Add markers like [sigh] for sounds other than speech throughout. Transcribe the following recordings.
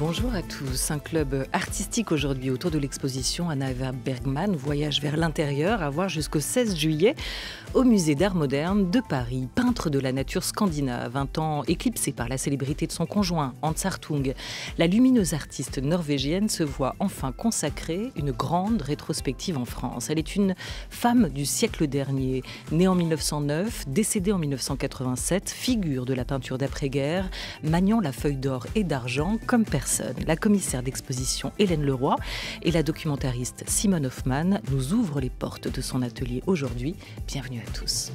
Bonjour à tous. Un club artistique aujourd'hui autour de l'exposition Anna Eva Bergman, Voyage vers l'intérieur, à voir jusqu'au 16 juillet au Musée d'Art Moderne de Paris. Peintre de la nature scandinave, un temps éclipsé par la célébrité de son conjoint, Hans Hartung, la lumineuse artiste norvégienne se voit enfin consacrer une grande rétrospective en France. Elle est une femme du siècle dernier, née en 1909, décédée en 1987, figure de la peinture d'après-guerre, maniant la feuille d'or et d'argent comme personne la commissaire d'exposition Hélène Leroy et la documentariste Simone Hoffman nous ouvrent les portes de son atelier aujourd'hui. Bienvenue à tous.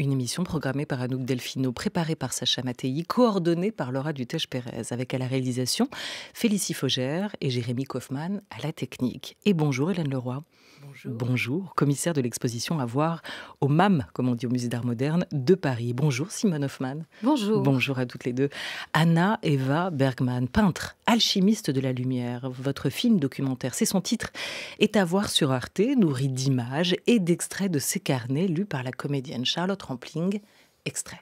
Une émission programmée par Anouk Delfino, préparée par Sacha Mattei, coordonnée par Laura Dutèche-Pérez, avec à la réalisation Félicie Fogère et Jérémy Kaufmann à la technique. Et bonjour Hélène Leroy. Bonjour. Bonjour, commissaire de l'exposition à voir au MAM, comme on dit au Musée d'Art Moderne de Paris. Bonjour Simone Hoffman. Bonjour. Bonjour à toutes les deux. Anna Eva Bergman, peintre, alchimiste de la lumière. Votre film documentaire, c'est son titre, est à voir sur Arte, nourri d'images et d'extraits de ses carnets lus par la comédienne Charlotte extrait.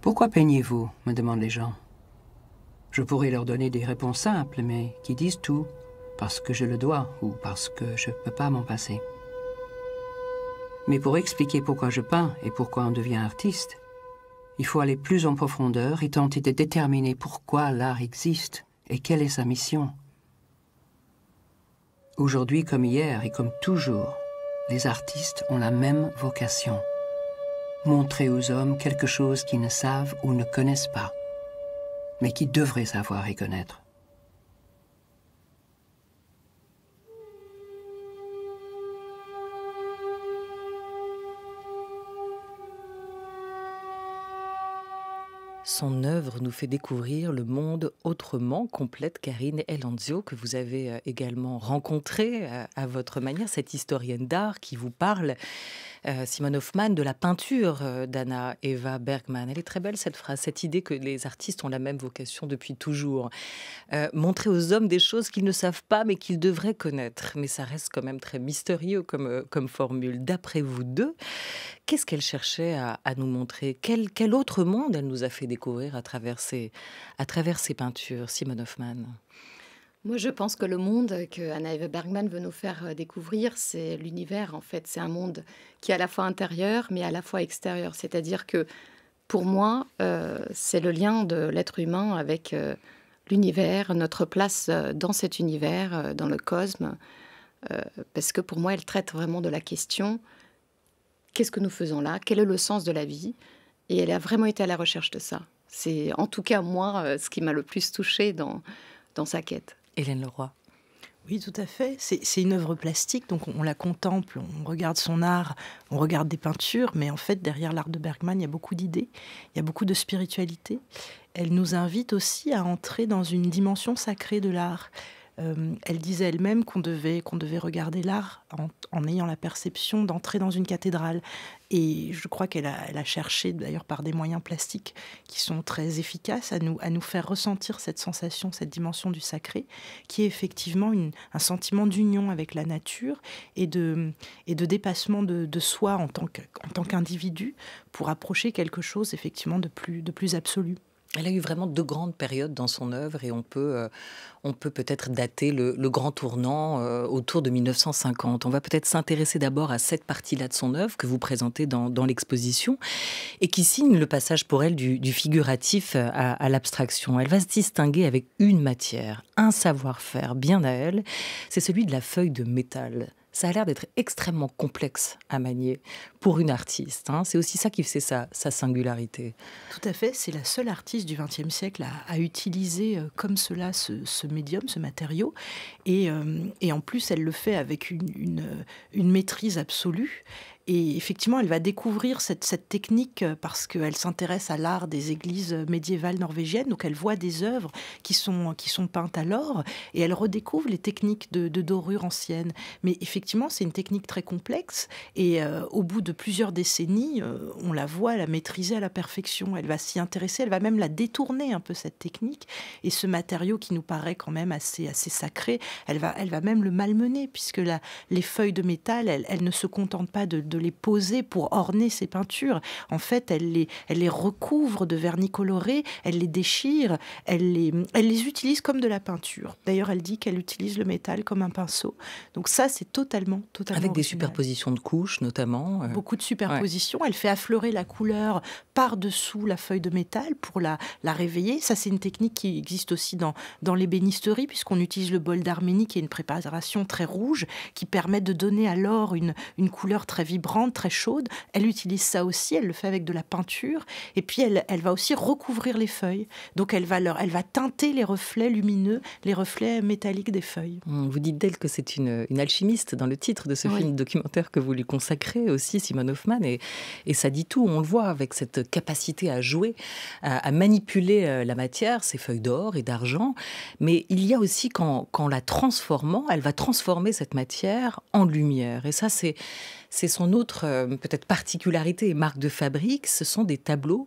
Pourquoi peignez-vous me demandent les gens. Je pourrais leur donner des réponses simples, mais qui disent tout, parce que je le dois ou parce que je ne peux pas m'en passer. Mais pour expliquer pourquoi je peins et pourquoi on devient artiste, il faut aller plus en profondeur et tenter de déterminer pourquoi l'art existe et quelle est sa mission. Aujourd'hui comme hier et comme toujours, les artistes ont la même vocation. Montrer aux hommes quelque chose qu'ils ne savent ou ne connaissent pas, mais qu'ils devraient savoir et connaître. Son œuvre nous fait découvrir le monde autrement, complète. Karine Elanzio, que vous avez euh, également rencontrée euh, à votre manière, cette historienne d'art qui vous parle Simon euh, Simone Hoffman de la peinture euh, d'Anna Eva Bergman. Elle est très belle cette phrase, cette idée que les artistes ont la même vocation depuis toujours. Euh, montrer aux hommes des choses qu'ils ne savent pas mais qu'ils devraient connaître. Mais ça reste quand même très mystérieux comme, formule. D'après vous deux, qu'est-ce qu'elle cherchait à, nous montrer quel, autre monde elle nous a fait découvrir à travers ses à travers peintures, Simone Hoffman moi, je pense que le monde que Anna-Eve Bergman veut nous faire euh, découvrir, c'est l'univers, en fait. C'est un monde qui est à la fois intérieur, mais à la fois extérieur. C'est-à-dire que, pour moi, euh, c'est le lien de l'être humain avec euh, l'univers, notre place dans cet univers, dans le cosme. parce que, pour moi, elle traite vraiment de la question qu'est-ce que nous faisons là Quel est le sens de la vie Et elle a vraiment été à la recherche de ça. C'est, en tout cas, moi, ce qui m'a le plus touchée dans, dans sa quête. Hélène Leroy. Oui, tout à fait. C'est une œuvre plastique, donc on, la contemple, on regarde son art, on regarde des peintures, mais en fait, derrière l'art de Bergman, il y a beaucoup d'idées, il y a beaucoup de spiritualité. Elle nous invite aussi à entrer dans une dimension sacrée de l'art. Euh, elle disait elle-même qu'on devait, qu'on devait regarder l'art en, ayant la perception d'entrer dans une cathédrale. Et je crois qu'elle a, cherché, d'ailleurs par des moyens plastiques qui sont très efficaces, à nous, à nous faire ressentir cette sensation, cette dimension du sacré, qui est effectivement un sentiment d'union avec la nature et de, et de dépassement de, soi en tant qu'individu pour approcher quelque chose effectivement de plus, de plus absolu. Elle a eu vraiment deux grandes périodes dans son œuvre et on peut euh, peut être dater le, grand tournant euh, autour de 1950. On va peut-être s'intéresser d'abord à cette partie-là de son œuvre que vous présentez dans, l'exposition et qui signe le passage pour elle du, figuratif euh, à l'abstraction. Elle va se distinguer avec une matière, un savoir-faire bien à elle, c'est celui de la feuille de métal ça a l'air d'être extrêmement complexe à manier pour une artiste. Hein. C'est aussi ça qui fait sa, singularité. Tout à fait, c'est la seule artiste du XXe siècle à, utiliser euh, comme cela ce, médium, ce matériau. Euh, et, en plus, elle le fait avec une, une maîtrise absolue. Et effectivement, elle va découvrir cette, technique euh, parce qu'elle s'intéresse à l'art des églises euh, médiévales norvégiennes. Donc, elle voit des œuvres qui sont, qui sont peintes à l'or et elle redécouvre les techniques de, dorure ancienne. Mais effectivement, c'est une technique très complexe et euh, au bout de plusieurs décennies, on la voit la maîtriser à la perfection. Elle va s'y intéresser, elle va même la détourner un peu cette technique et ce matériau qui nous paraît quand même assez, assez sacré, elle va, elle va même le malmener puisque la, les feuilles de métal, elle ne se contente pas de de les poser pour orner ses peintures. En fait, elle les, elle les recouvre de vernis coloré, elle les déchire, elle les, les utilise comme de la peinture. D'ailleurs, elle dit qu'elle utilise le métal comme un pinceau. Donc ça, c'est totalement, totalement... Avec des superpositions de couches, notamment. Euh. Beaucoup de superpositions. Elle fait affleurer la couleur par-dessous la feuille de métal pour la, la réveiller. Ça, c'est une technique qui existe aussi dans, dans l'ébénisterie, puisqu'on utilise le bol d'Arménie, qui est une préparation très rouge, qui permet de donner alors une, une couleur très vibrante brande très chaude. Elle utilise ça aussi, elle le fait avec de la peinture. Et puis elle, elle va aussi recouvrir les feuilles. Donc elle va, leur, elle va teinter les reflets lumineux, les reflets métalliques des feuilles. Mmh, vous dites d'elle que c'est une, alchimiste dans le titre de ce film documentaire que vous lui consacrez aussi, Simon Hoffman. Et, et ça dit tout, on le voit avec cette capacité à jouer, à, manipuler euh, la matière, ces feuilles d'or et d'argent. Mais il y a aussi qu'en la transformant, elle va transformer cette matière en lumière. Et ça, c'est c'est son autre euh, peut-être particularité et marque de fabrique, ce sont des tableaux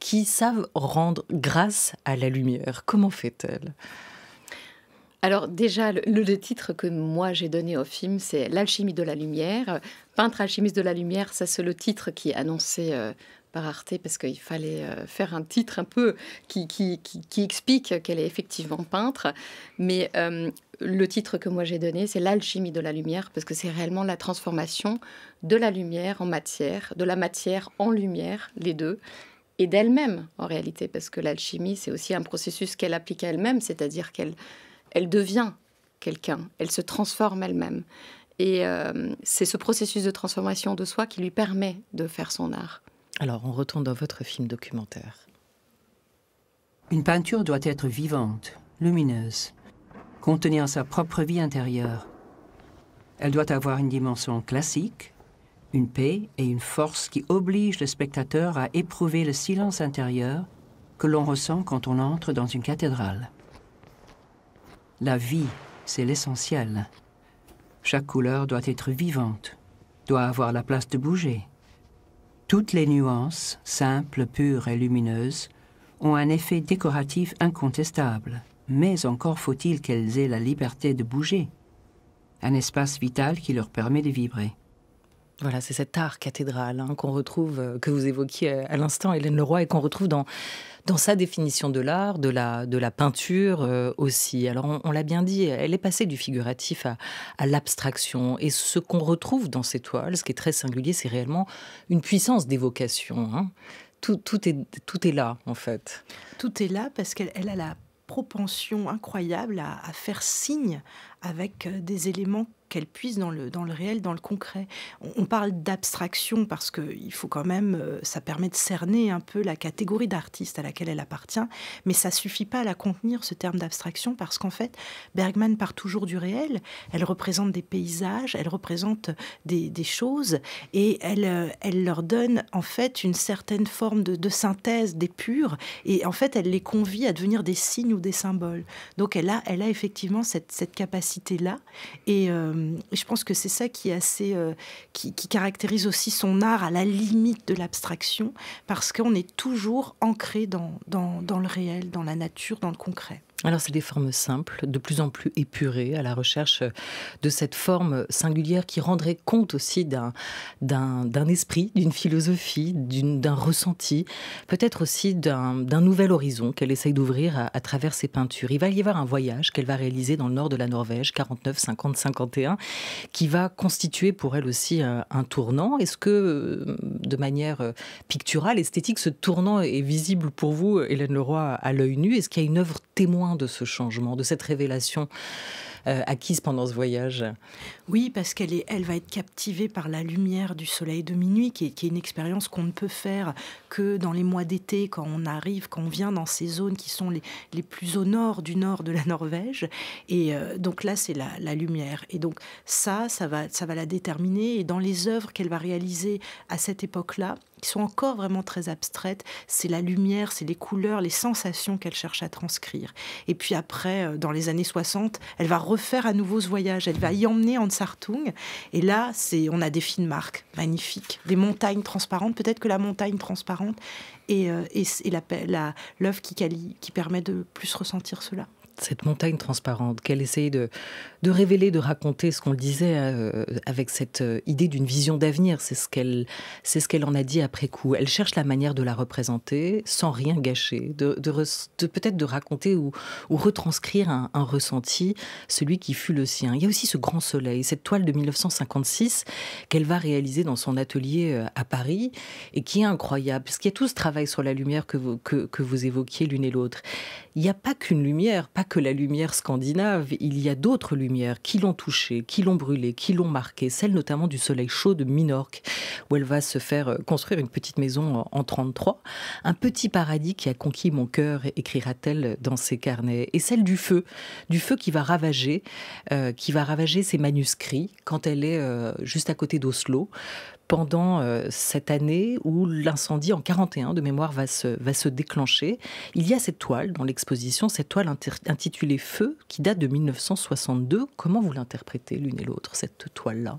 qui savent rendre grâce à la lumière. Comment fait-elle alors déjà, le, titre que moi j'ai donné au film, c'est L'alchimie de la lumière. Peintre alchimiste de la lumière, ça c'est le titre qui est annoncé euh, par Arte parce qu'il fallait euh, faire un titre un peu qui, explique qu'elle est effectivement peintre. Mais le titre que moi j'ai donné, c'est l'alchimie de la lumière, parce que c'est réellement la transformation de la lumière en matière, de la matière en lumière, les deux, et d'elle-même en réalité, parce que l'alchimie, c'est aussi un processus qu'elle applique à elle-même, c'est-à-dire qu'elle devient quelqu'un, elle se transforme elle-même. Et euh, c'est ce processus de transformation de soi qui lui permet de faire son art. Alors, on retourne dans votre film documentaire. Une peinture doit être vivante, lumineuse contenir sa propre vie intérieure. Elle doit avoir une dimension classique, une paix et une force qui obligent le spectateur à éprouver le silence intérieur que l'on ressent quand on entre dans une cathédrale. La vie, c'est l'essentiel. Chaque couleur doit être vivante, doit avoir la place de bouger. Toutes les nuances, simples, pures et lumineuses, ont un effet décoratif incontestable mais encore faut-il qu'elles aient la liberté de bouger, un espace vital qui leur permet de vibrer. Voilà, c'est cet art cathédral hein, qu'on retrouve, euh, que vous évoquiez euh, à l'instant, Hélène Leroy, et qu'on retrouve dans, dans sa définition de l'art, de la, de la peinture euh, aussi. Alors, on, l'a bien dit, elle est passée du figuratif à, l'abstraction. Et ce qu'on retrouve dans ces toiles, ce qui est très singulier, c'est réellement une puissance d'évocation. Hein. Tout, tout, est, tout est là, en fait. Tout est là parce qu'elle elle a la propension incroyable à, à faire signe avec euh, des éléments qu'elle puisse dans le, dans le réel, dans le concret. On, parle d'abstraction parce que il faut quand même, euh, ça permet de cerner un peu la catégorie d'artiste à laquelle elle appartient, mais ça suffit pas à la contenir ce terme d'abstraction parce qu'en fait Bergman part toujours du réel. Elle représente des paysages, elle représente des, des choses et elle, euh, elle leur donne en fait une certaine forme de, de synthèse purs et en fait elle les convie à devenir des signes ou des symboles. Donc elle a, elle a effectivement cette, cette capacité là et euh, euh, je pense que c'est ça euh, qui caractérise aussi son art à la limite de l'abstraction, parce qu'on est toujours ancré dans le réel, dans la nature, dans le concret alors c'est des formes simples, de plus en plus épurées, à la recherche de cette forme singulière qui rendrait compte aussi d'un, esprit, d'une philosophie, d'un ressenti, peut-être aussi d'un, nouvel horizon qu'elle essaye d'ouvrir à, travers ses peintures. Il va y avoir un voyage qu'elle va réaliser dans le nord de la Norvège, 49, 50, 51, qui va constituer pour elle aussi euh, un tournant. Est-ce que euh, de manière euh, picturale, esthétique, ce tournant est visible pour vous, Hélène Leroy, à l'œil nu Est-ce qu'il y a une œuvre témoin de ce changement, de cette révélation euh, acquise pendant ce voyage Oui, parce qu'elle est, elle va être captivée par la lumière du soleil de minuit, qui est, une expérience qu'on ne peut faire que dans les mois d'été, quand on arrive, quand on vient dans ces zones qui sont les, les plus au nord du nord de la Norvège. Et euh, donc là, c'est la, la, lumière. Et donc ça, ça va, ça va la déterminer. Et dans les œuvres qu'elle va réaliser à cette époque-là, qui sont encore vraiment très abstraites. C'est la lumière, c'est les couleurs, les sensations qu'elle cherche à transcrire. Et puis après, euh, dans les années 60, elle va refaire à nouveau ce voyage. Elle va y emmener en Sartung. Et là, c'est, on a des fines marques magnifiques, des montagnes transparentes. Peut-être que la montagne transparente et et euh, la, l'œuvre qui, qui permet de plus ressentir cela cette montagne transparente, qu'elle essayait de, de révéler, de raconter ce qu'on disait euh, avec cette euh, idée d'une vision d'avenir. C'est ce qu'elle ce qu'elle en a dit après coup. Elle cherche la manière de la représenter sans rien gâcher, de, peut-être de raconter ou, retranscrire un, ressenti, celui qui fut le sien. Il y a aussi ce grand soleil, cette toile de 1956 qu'elle va réaliser dans son atelier euh, à Paris et qui est incroyable, parce qu'il y a tout ce travail sur la lumière que vous, que, que vous évoquiez l'une et l'autre. Il n'y a pas qu'une lumière, pas que la lumière scandinave, il y a d'autres lumières qui l'ont touchée, qui l'ont brûlée, qui l'ont marquée, celle notamment du soleil chaud de Minorque, où elle va se faire euh, construire une petite maison en 33. Un petit paradis qui a conquis mon cœur, écrira-t-elle dans ses carnets. Et celle du feu, du feu qui va ravager, euh, qui va ravager ses manuscrits quand elle est euh, juste à côté d'Oslo, pendant euh, cette année où l'incendie en 41 de mémoire va se, va se déclencher. Il y a cette toile dans l'exposition, cette toile intitulée Feu, qui date de 1962. Comment vous l'interprétez l'une et l'autre, cette toile-là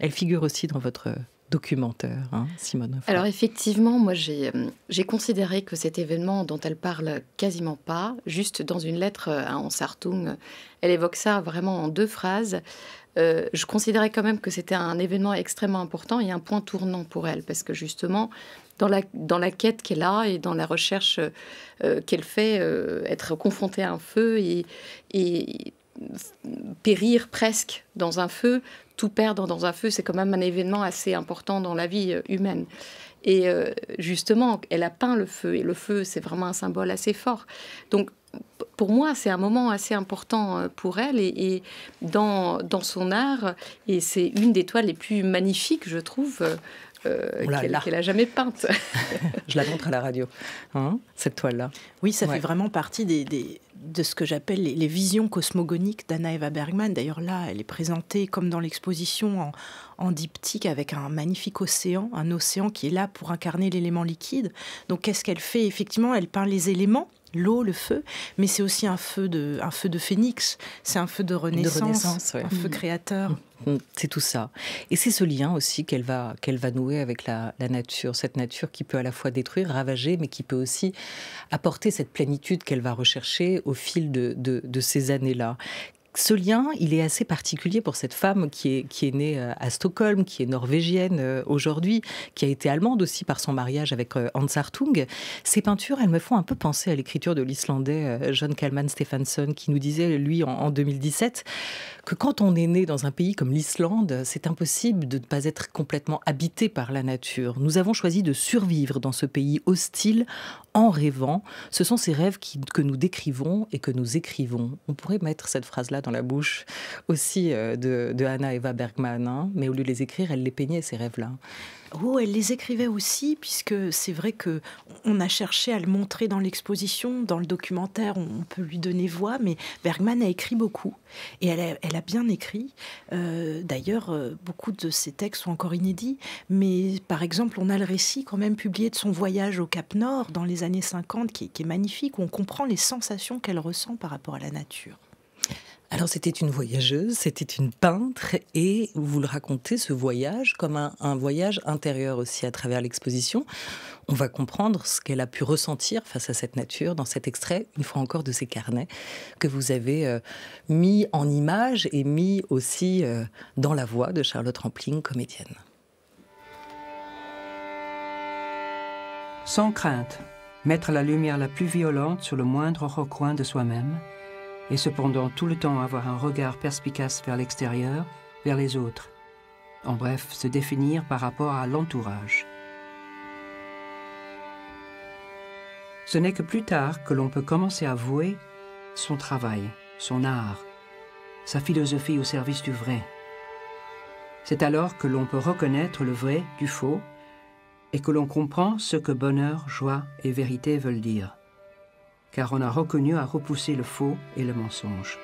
Elle figure aussi dans votre documentaire, hein, Simone. Alors effectivement, moi euh, j'ai considéré que cet événement dont elle parle quasiment pas, juste dans une lettre euh, à Ansartung, elle évoque ça vraiment en deux phrases. Euh, je considérais quand même que c'était un événement extrêmement important et un point tournant pour elle, parce que justement, dans la, quête qu'elle a et dans la recherche qu'elle fait, être confrontée à un feu et, et périr presque dans un feu, tout perdre dans un feu, c'est quand même un événement assez important dans la vie euh, humaine. Et euh, justement, elle a peint le feu, et le feu, c'est vraiment un symbole assez fort. Donc, pour moi, c'est un moment assez important euh, pour elle et, et dans, dans, son art, et c'est une des toiles les plus magnifiques, je trouve, euh, oh qu'elle n'a jamais peinte. [laughs] Je la montre à la radio, hein, cette toile-là. Oui, ça fait vraiment partie de ce que j'appelle les, visions cosmogoniques d'Anna Eva Bergman. D'ailleurs, là, elle est présentée comme dans l'exposition en, en, diptyque avec un magnifique océan, un océan qui est là pour incarner l'élément liquide. Donc, qu'est-ce qu'elle fait Effectivement, elle peint les éléments l'eau, le feu, mais c'est aussi un feu de, un feu de phénix, c'est un feu de renaissance, un feu mm. créateur. Mm, mm, c'est tout ça. Et c'est ce lien aussi qu'elle va, qu'elle va nouer avec la, nature, cette nature qui peut à la fois détruire, ravager, mais qui peut aussi apporter cette plénitude qu'elle va rechercher au fil de ces années-là ce lien, il est assez particulier pour cette femme qui est, née euh, à Stockholm, qui est norvégienne euh, aujourd'hui, qui a été allemande aussi par son mariage avec euh, Hans Hartung. Ces peintures, elles me font un peu penser à l'écriture de l'Islandais John Kalman Stefansson qui nous disait, lui, en, 2017, que quand on est né dans un pays comme l'Islande, c'est impossible de ne pas être complètement habité par la nature. Nous avons choisi de survivre dans ce pays hostile en rêvant. Ce sont ces rêves que nous décrivons et que nous écrivons. On pourrait mettre cette phrase-là dans la bouche aussi euh, de, Anna Eva Bergman, hein. mais au lieu de les écrire, elle les peignait, ces rêves-là. Oh, elle les écrivait aussi, puisque c'est vrai que on a cherché à le montrer dans l'exposition, dans le documentaire, on peut lui donner voix, mais Bergman a écrit beaucoup et elle a, bien écrit. Euh, d'ailleurs, euh, beaucoup de ses textes sont encore inédits, mais par exemple, on a le récit quand même publié de son voyage au Cap Nord dans les années 50, qui, qui est magnifique, où on comprend les sensations qu'elle ressent par rapport à la nature. Alors c'était une voyageuse, c'était une peintre et vous le racontez, ce voyage, comme un, voyage intérieur aussi à travers l'exposition. On va comprendre ce qu'elle a pu ressentir face à cette nature dans cet extrait, une fois encore, de ses carnets que vous avez euh, mis en image et mis aussi euh, dans la voix de Charlotte Rampling, comédienne. Sans crainte, mettre la lumière la plus violente sur le moindre recoin de soi-même et cependant tout le temps avoir un regard perspicace vers l'extérieur, vers les autres. En bref, se définir par rapport à l'entourage. Ce n'est que plus tard que l'on peut commencer à vouer son travail, son art, sa philosophie au service du vrai. C'est alors que l'on peut reconnaître le vrai du faux et que l'on comprend ce que bonheur, joie et vérité veulent dire car on a reconnu à repousser le faux et le mensonge.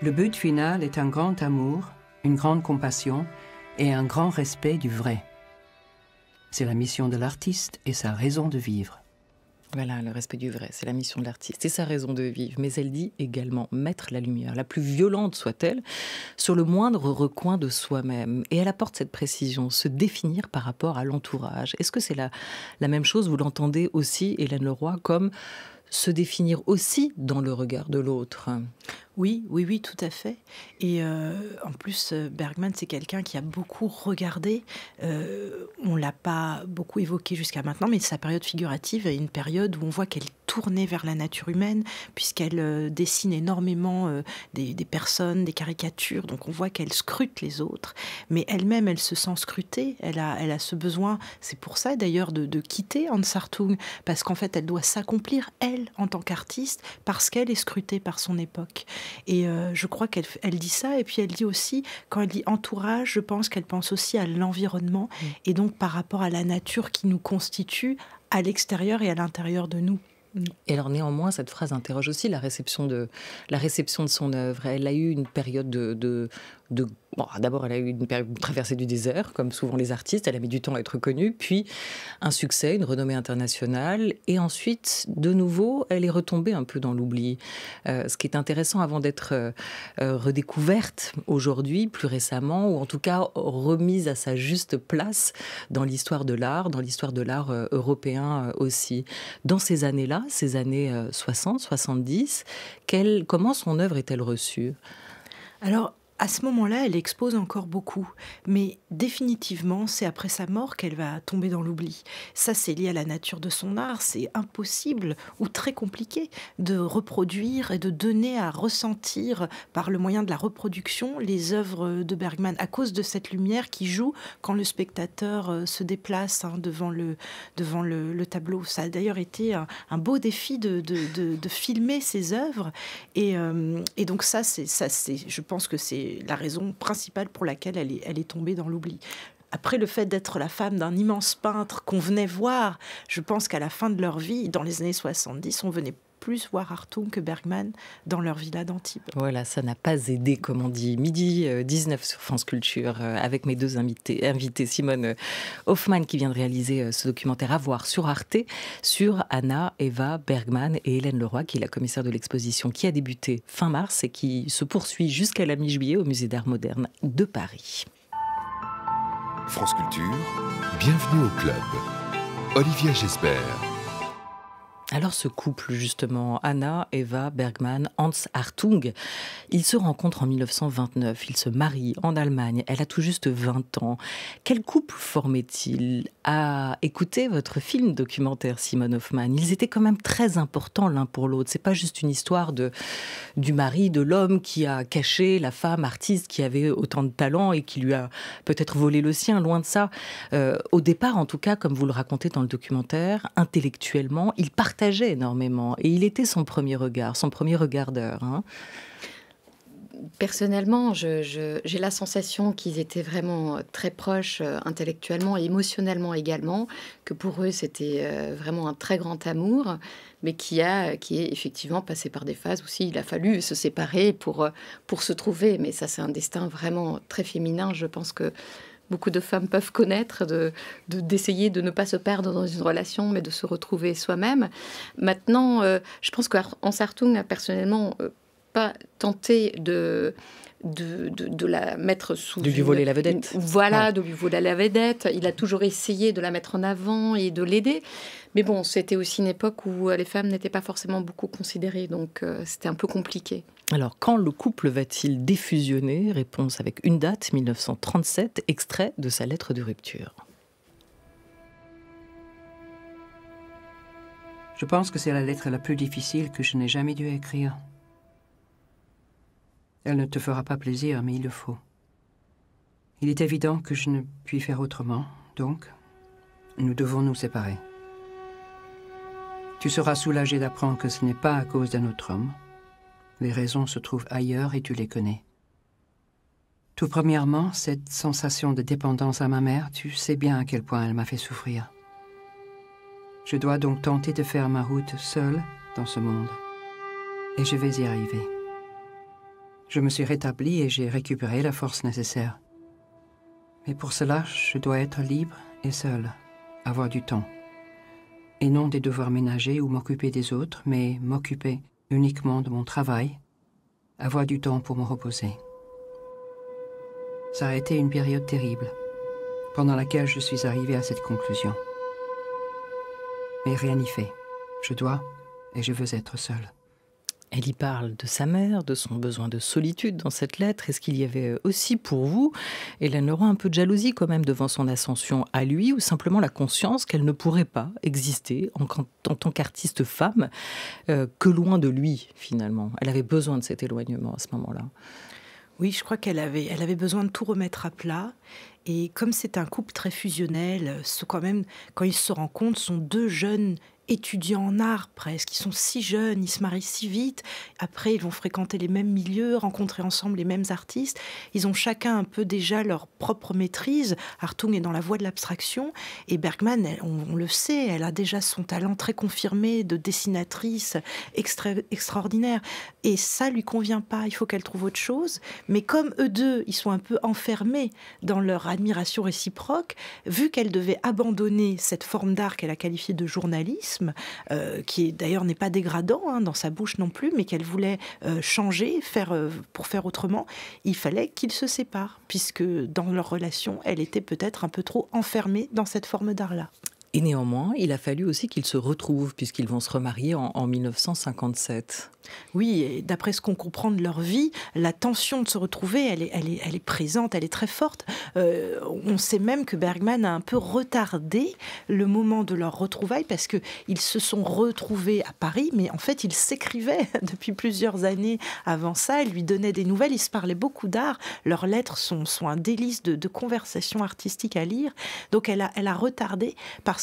Le but final est un grand amour, une grande compassion et un grand respect du vrai. C'est la mission de l'artiste et sa raison de vivre. Voilà, le respect du vrai, c'est la mission de l'artiste c'est sa raison de vivre. Mais elle dit également mettre la lumière, la plus violente soit-elle, sur le moindre recoin de soi-même. Et elle apporte cette précision, se définir par rapport à l'entourage. Est-ce que c'est la, la même chose Vous l'entendez aussi, Hélène Leroy, comme se définir aussi dans le regard de l'autre. Oui, oui, oui, tout à fait. Et euh, en plus, euh, Bergman, c'est quelqu'un qui a beaucoup regardé. Euh, on l'a pas beaucoup évoqué jusqu'à maintenant, mais sa période figurative est une période où on voit qu'elle tournée vers la nature humaine, puisqu'elle euh, dessine énormément euh, des, personnes, des caricatures. Donc on voit qu'elle scrute les autres, mais elle-même, elle se sent scrutée. Elle a, elle a ce besoin. C'est pour ça d'ailleurs de, quitter Ansartung, parce qu'en fait, elle doit s'accomplir elle en tant qu'artiste, parce qu'elle est scrutée par son époque. Et euh, je crois qu'elle dit ça, et puis elle dit aussi quand elle dit entourage, je pense qu'elle pense aussi à l'environnement mmh. et donc par rapport à la nature qui nous constitue à l'extérieur et à l'intérieur de nous. Et alors néanmoins, cette phrase interroge aussi la réception de, la réception de son œuvre. Elle a eu une période de, de, D'abord, elle a eu une, période traversée du désert, comme souvent les artistes. Elle a mis du temps à être connue, puis un succès, une renommée internationale. Et ensuite, de nouveau, elle est retombée un peu dans l'oubli. Euh, ce qui est intéressant avant d'être euh, euh, redécouverte aujourd'hui, plus récemment, ou en tout cas remise à sa juste place dans l'histoire de l'art, dans l'histoire de l'art européen aussi. Dans ces années-là, ces années 60, 70, comment son œuvre est-elle reçue alors, à ce moment-là, elle expose encore beaucoup, mais définitivement, c'est après sa mort qu'elle va tomber dans l'oubli. Ça, c'est lié à la nature de son art, c'est impossible ou très compliqué de reproduire et de donner à ressentir par le moyen de la reproduction les œuvres de Bergman à cause de cette lumière qui joue quand le spectateur euh, se déplace hein, devant, le, devant le, tableau. Ça a d'ailleurs été un, beau défi de, de, de, filmer ses œuvres, et, euh, et donc ça, c'est, ça c'est, je pense que c'est la raison principale pour laquelle elle est, elle est tombée dans l'oubli. Après le fait d'être la femme d'un immense peintre qu'on venait voir, je pense qu'à la fin de leur vie, dans les années 70, on venait plus voir Artung que Bergman dans leur villa d'Antibes. Voilà, ça n'a pas aidé, comme on dit. Midi 19 euh, sur France Culture, euh, avec mes deux invités, invités Simone euh, Hoffman qui vient de réaliser ce documentaire à voir sur Arte, sur Anna, Eva, Bergman et Hélène Leroy, qui est la commissaire de l'exposition, qui a débuté fin mars et qui se poursuit jusqu'à la mi-juillet au Musée d'Art Moderne de Paris. France Culture, bienvenue au club. Olivia Gesbert. Alors ce couple, justement, Anna, Eva, Bergman, Hans Hartung, ils se rencontrent en 1929, ils se marient en Allemagne, elle a tout juste 20 ans. Quel couple formait-il À écouter votre film documentaire Simon Hoffman, ils étaient quand même très importants l'un pour l'autre. C'est pas juste une histoire de, du mari, de l'homme qui a caché la femme artiste qui avait autant de talent et qui lui a peut-être volé le sien, loin de ça. Euh, au départ, en tout cas, comme vous le racontez dans le documentaire, intellectuellement, ils partent énormément. Et il était son premier regard, son premier regardeur. Hein. Personnellement, j'ai la sensation qu'ils étaient vraiment euh, très proches euh, intellectuellement et émotionnellement également, que pour eux c'était euh, vraiment un très grand amour, mais qui a qui est effectivement passé par des phases aussi. Il a fallu se séparer pour, pour se trouver, mais ça c'est un destin vraiment très féminin. Je pense que beaucoup de femmes peuvent connaître, de d'essayer de, ne pas se perdre dans une relation, mais de se retrouver soi-même. Maintenant, euh, je pense qu'Ansartung n'a personnellement pas tenté de de, la mettre sous. De lui voler la vedette. voilà, de lui voler la vedette. Il a toujours essayé de la mettre en avant et de l'aider. Mais bon, c'était aussi une époque où euh, les femmes n'étaient pas forcément beaucoup considérées, donc euh, c'était un peu compliqué. Alors, quand le couple va-t-il défusionner Réponse avec une date, 1937, extrait de sa lettre de rupture. Je pense que c'est la lettre la plus difficile que je n'ai jamais dû écrire. Elle ne te fera pas plaisir, mais il le faut. Il est évident que je ne puis faire autrement, donc nous devons nous séparer. Tu seras soulagé d'apprendre que ce n'est pas à cause d'un autre homme. Les raisons se trouvent ailleurs et tu les connais. Tout premièrement, cette sensation de dépendance à ma mère, tu sais bien à quel point elle m'a fait souffrir. Je dois donc tenter de faire ma route seule dans ce monde. Et je vais y arriver. Je me suis rétabli et j'ai récupéré la force nécessaire. Mais pour cela, je dois être libre et seul, avoir du temps. Et non des devoirs ménagers ou m'occuper des autres, mais m'occuper uniquement de mon travail, avoir du temps pour me reposer. Ça a été une période terrible, pendant laquelle je suis arrivé à cette conclusion. Mais rien n'y fait. Je dois et je veux être seul. Elle y parle de sa mère, de son besoin de solitude dans cette lettre, est ce qu'il y avait euh, aussi pour vous, Hélène Laurent, un peu de jalousie quand même devant son ascension à lui, ou simplement la conscience qu'elle ne pourrait pas exister en, tant qu'artiste femme euh, que loin de lui, finalement. Elle avait besoin de cet éloignement à ce moment-là. Oui, je crois qu'elle avait, elle avait besoin de tout remettre à plat. Et comme c'est un couple très fusionnel, euh, quand même, quand ils se rencontrent, sont deux jeunes étudiants en art presque. Ils sont si jeunes, ils se marient si vite. Après, ils vont fréquenter les mêmes milieux, rencontrer ensemble les mêmes artistes. Ils ont chacun un peu déjà leur propre maîtrise. Hartung est dans la voie de l'abstraction et Bergman, on, le sait, elle a déjà son talent très confirmé de dessinatrice extraordinaire. Et ça lui convient pas. Il faut qu'elle trouve autre chose. Mais comme eux deux, ils sont un peu enfermés dans leur admiration réciproque, vu qu'elle devait abandonner cette forme d'art qu'elle a qualifiée de journaliste. Euh, qui d'ailleurs n'est pas dégradant hein, dans sa bouche non plus, mais qu'elle voulait euh, changer, euh, pour faire autrement, il fallait qu'ils se séparent, puisque dans leur relation, elle était peut-être un peu trop enfermée dans cette forme d'art-là. Et néanmoins, il a fallu aussi qu'ils se retrouvent, puisqu'ils vont se remarier en, 1957. Oui, d'après ce qu'on comprend de leur vie, la tension de se retrouver, elle est, elle est, présente, elle est très forte. Euh, on sait même que Bergman a un peu retardé le moment de leur retrouvaille, parce qu'ils se sont retrouvés à Paris, mais en fait, ils s'écrivaient [laughs] depuis plusieurs années avant ça, ils lui donnaient des nouvelles, ils se parlaient beaucoup d'art, leurs lettres sont, un délice de, de, conversation artistique à lire. Donc elle a, elle a retardé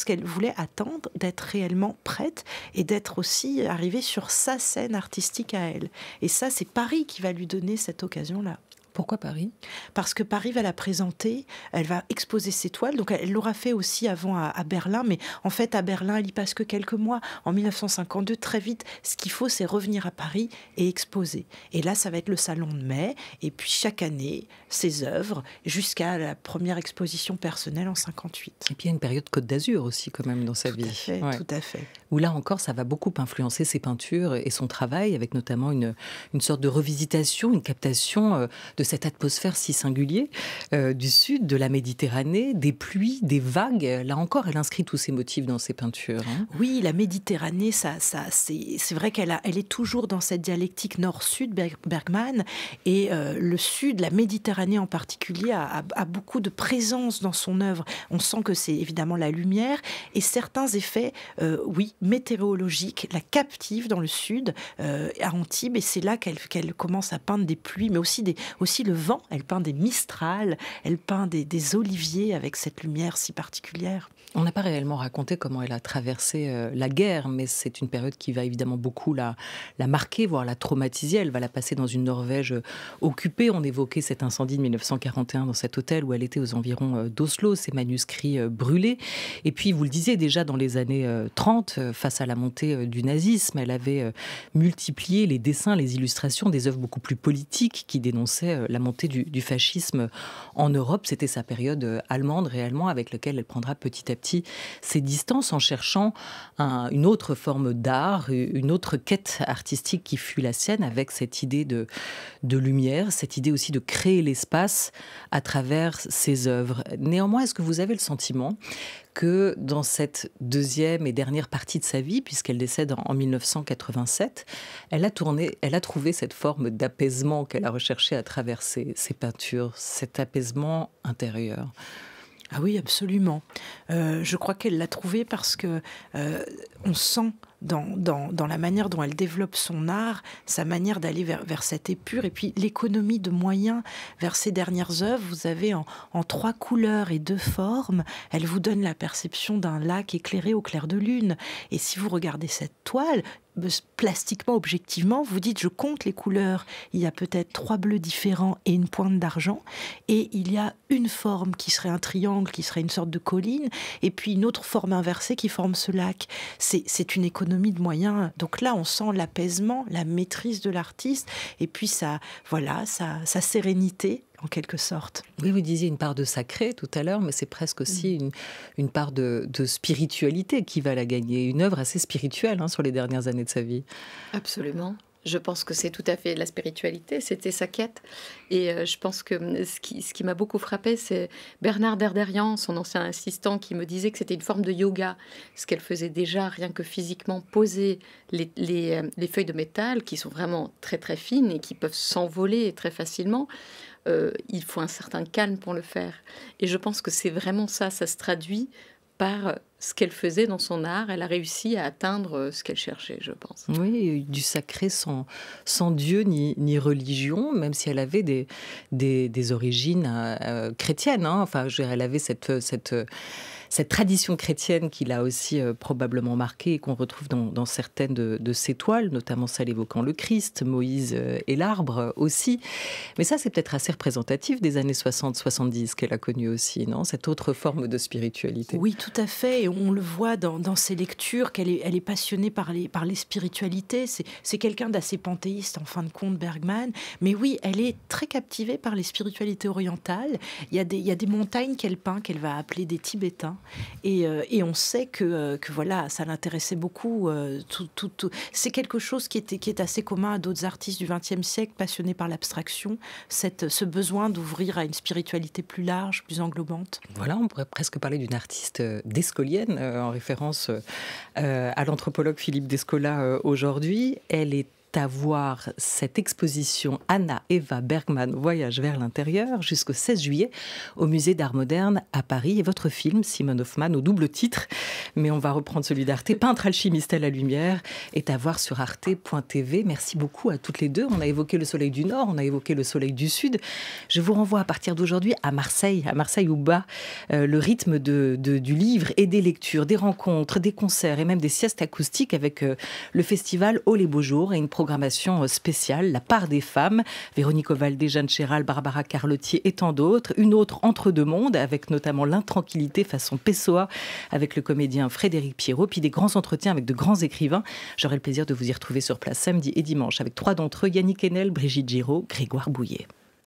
qu'elle voulait attendre d'être réellement prête et d'être aussi arrivée sur sa scène artistique à elle. Et ça, c'est Paris qui va lui donner cette occasion-là. Pourquoi Paris Parce que Paris va la présenter, elle va exposer ses toiles. Donc elle l'aura fait aussi avant à, Berlin, mais en fait à Berlin, elle y passe que quelques mois. En 1952, très vite, ce qu'il faut, c'est revenir à Paris et exposer. Et là, ça va être le salon de mai, et puis chaque année, ses œuvres, jusqu'à la première exposition personnelle en 58. Et puis une période Côte d'Azur aussi, quand même, dans sa vie. Tout à fait. Où là encore, ça va beaucoup influencer ses peintures et son travail, avec notamment une, une sorte de revisitation, une captation euh, de cette atmosphère si singulière euh, du sud, de la Méditerranée, des pluies, des vagues. Là encore, elle inscrit tous ces motifs dans ses peintures. Hein. Oui, la Méditerranée, ça, ça, c'est vrai qu'elle elle est toujours dans cette dialectique nord-sud, Bergman, et euh, le sud, la Méditerranée en particulier, a, beaucoup de présence dans son œuvre. On sent que c'est évidemment la lumière et certains effets, euh, oui, météorologiques, la captive dans le sud, à Antibes, et c'est là qu'elle commence à peindre des pluies, mais aussi des, aussi le vent. Elle peint des mistrales, elle peint des, oliviers avec cette lumière si particulière. On n'a pas réellement raconté comment elle a traversé euh, la guerre, mais c'est une période qui va évidemment beaucoup la, la marquer, voire la traumatiser. Elle va la passer dans une Norvège euh, occupée. On évoquait cet incendie de 1941 dans cet hôtel où elle était aux environs euh, d'Oslo, ses manuscrits brûlés. Et puis, vous le disiez déjà dans les années 30, face à la montée du nazisme, elle avait multiplié les dessins, les illustrations des œuvres beaucoup plus politiques qui dénonçaient la montée du, fascisme en Europe. C'était sa période euh, allemande réellement avec laquelle elle prendra petit à petit ses distances en cherchant une autre forme d'art, une autre quête artistique qui fut la sienne avec cette idée de, de lumière, cette idée aussi de créer l'espace à travers ses œuvres. Néanmoins, est-ce que vous avez le sentiment que dans cette deuxième et dernière partie de sa vie, puisqu'elle décède en 1987, elle a, trouvé cette forme d'apaisement qu'elle a recherché à traverser ses peintures, cet apaisement intérieur. Ah oui, absolument. Euh, je crois qu'elle l'a trouvé parce que euh, on sent dans, la manière dont elle développe son art, sa manière d'aller vers, vers cette épure, et puis l'économie de moyens vers ses dernières œuvres. Vous avez en, en, trois couleurs et deux formes, elle vous donne la perception d'un lac éclairé au clair de lune. Et si vous regardez cette toile, plastiquement, objectivement, vous dites je compte les couleurs, il y a peut-être trois bleus différents et une pointe d'argent, et il y a une forme qui serait un triangle, qui serait une sorte de colline, et puis une autre forme inversée qui forme ce lac. C'est une économie de moyens. Donc là, on sent l'apaisement, la maîtrise de l'artiste, et puis ça, voilà, sa, sa sérénité en quelque sorte. Oui, vous disiez une part de sacré tout à l'heure, mais c'est presque aussi mm. une, part de, spiritualité qui va la gagner. Une œuvre assez spirituelle hein, sur les dernières années de sa vie. Absolument. Je pense que c'est tout à fait la spiritualité, c'était sa quête. Et euh, je pense que hum, ce qui, m'a beaucoup frappé, c'est Bernard Derderian, son ancien assistant, qui me disait que c'était une forme de yoga, ce qu'elle faisait déjà, rien que physiquement poser les, euh, feuilles de métal, qui sont vraiment très très fines et qui peuvent s'envoler très facilement. Euh, il faut un certain calme pour le faire. Et je pense que c'est vraiment ça, ça se traduit par ce qu'elle faisait dans son art, elle a réussi à atteindre euh, ce qu'elle cherchait, je pense. Oui, du sacré sans, sans Dieu ni, religion, même si elle avait des, origines euh, euh, chrétiennes. Hein. Enfin, je, elle avait cette cette tradition chrétienne qu'il a aussi euh, probablement marquée et qu'on retrouve dans, certaines de, ses toiles, notamment celle évoquant le Christ, Moïse euh, et l'arbre euh, aussi. Mais ça, c'est peut-être assez représentatif des années 60-70 qu'elle a connue aussi, non Cette autre forme de spiritualité. Oui, tout à fait. Et on le voit dans, ses lectures qu'elle est, elle est passionnée par les, par les spiritualités. C'est quelqu'un d'assez panthéiste, en fin de compte, Bergman. Mais oui, elle est très captivée par les spiritualités orientales. Il il y a des montagnes qu'elle peint, qu'elle va appeler des Tibétains. Euh, et, on sait euh, que, voilà, ça l'intéressait beaucoup. Euh, tout, C'est quelque chose qui, était, qui est assez commun à d'autres artistes du XXe siècle passionnés par l'abstraction, cette, ce besoin d'ouvrir à une spiritualité plus large, plus englobante. Voilà, on pourrait presque parler d'une artiste d'escolienne en référence à l'anthropologue Philippe Descola aujourd'hui. Elle est à voir cette exposition Anna Eva Bergman Voyage vers l'intérieur jusqu'au 16 juillet au musée d'art moderne à Paris et votre film Simon Hoffman au double titre, mais on va reprendre celui d'Arte, peintre alchimiste à la lumière, est à voir sur arte.tv. Merci beaucoup à toutes les deux. On a évoqué le soleil du Nord, on a évoqué le soleil du Sud. Je vous renvoie à partir d'aujourd'hui à Marseille, à Marseille où bas euh, le rythme de, du livre et des lectures, des rencontres, des concerts et même des siestes acoustiques avec euh, le festival Oh les beaux jours et une programmation euh, spéciale, La part des femmes, Véronique Ovaldé, Jeanne Chéral, Barbara Carlotier et tant d'autres. Une autre entre deux mondes, avec notamment l'intranquillité façon Pessoa, avec le comédien Frédéric Pierrot, puis des grands entretiens avec de grands écrivains. J'aurai le plaisir de vous y retrouver sur place samedi et dimanche avec trois d'entre eux, Yannick Enel, Brigitte Giraud, Grégoire Bouillet.